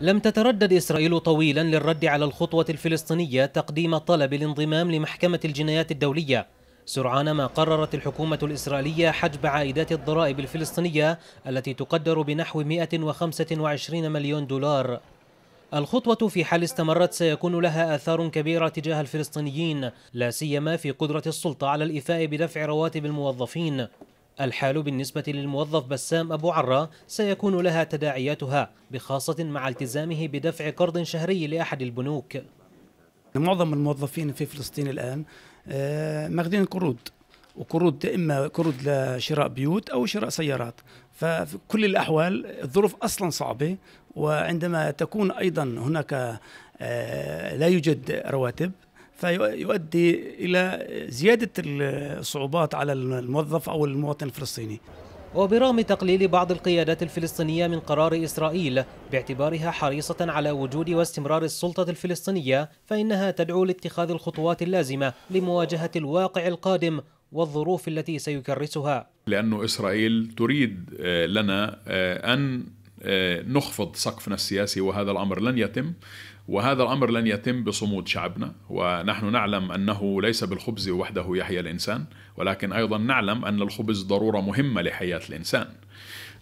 لم تتردد إسرائيل طويلا للرد على الخطوة الفلسطينية تقديم طلب الانضمام لمحكمة الجنايات الدولية سرعان ما قررت الحكومة الإسرائيلية حجب عائدات الضرائب الفلسطينية التي تقدر بنحو 125 مليون دولار الخطوة في حال استمرت سيكون لها آثار كبيرة تجاه الفلسطينيين لا سيما في قدرة السلطة على الإيفاء بدفع رواتب الموظفين الحال بالنسبة للموظف بسام أبو عرة سيكون لها تداعياتها بخاصة مع التزامه بدفع قرض شهري لأحد البنوك معظم الموظفين في فلسطين الآن آه، ماخذين قروض وقروض إما قروض لشراء بيوت أو شراء سيارات ففي كل الأحوال الظروف أصلا صعبة وعندما تكون أيضا هناك آه، لا يوجد رواتب فيؤدي الى زياده الصعوبات على الموظف او المواطن الفلسطيني. وبرغم تقليل بعض القيادات الفلسطينية من قرار إسرائيل باعتبارها حريصة على وجود واستمرار السلطة الفلسطينية فإنها تدعو لاتخاذ الخطوات اللازمة لمواجهة الواقع القادم والظروف التي سيكرسها لأن إسرائيل تريد آه، لنا آه، أن آه، نخفض سقفنا السياسي وهذا الامر لن يتم وهذا الامر لن يتم بصمود شعبنا ونحن نعلم انه ليس بالخبز وحده يحيا الانسان ولكن ايضا نعلم ان الخبز ضروره مهمه لحياه الانسان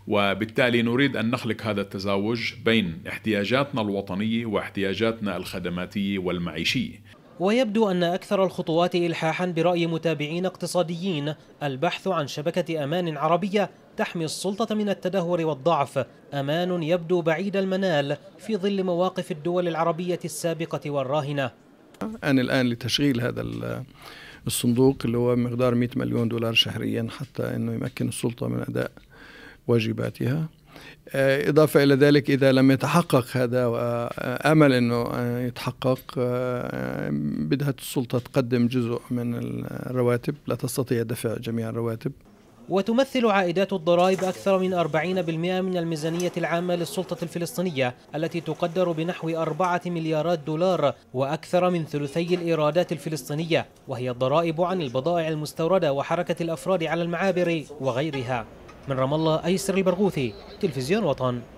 وبالتالي نريد ان نخلق هذا التزاوج بين احتياجاتنا الوطنيه واحتياجاتنا الخدماتيه والمعيشيه ويبدو أن أكثر الخطوات إلحاحا برأي متابعين اقتصاديين البحث عن شبكة أمان عربية تحمي السلطة من التدهور والضعف أمان يبدو بعيد المنال في ظل مواقف الدول العربية السابقة والراهنة أنا الآن لتشغيل هذا الصندوق اللي هو مقدار 100 مليون دولار شهريا حتى أنه يمكن السلطة من أداء واجباتها آه، إضافة إلى ذلك إذا لم يتحقق هذا وأمل أنه يتحقق آه، بدها السلطة تقدم جزء من الرواتب لا تستطيع دفع جميع الرواتب وتمثل عائدات الضرائب أكثر من 40% من الميزانية العامة للسلطة الفلسطينية التي تقدر بنحو 4 مليارات دولار وأكثر من ثلثي الإيرادات الفلسطينية وهي الضرائب عن البضائع المستوردة وحركة الأفراد على المعابر وغيرها من رام الله أيسر البرغوثي تلفزيون وطن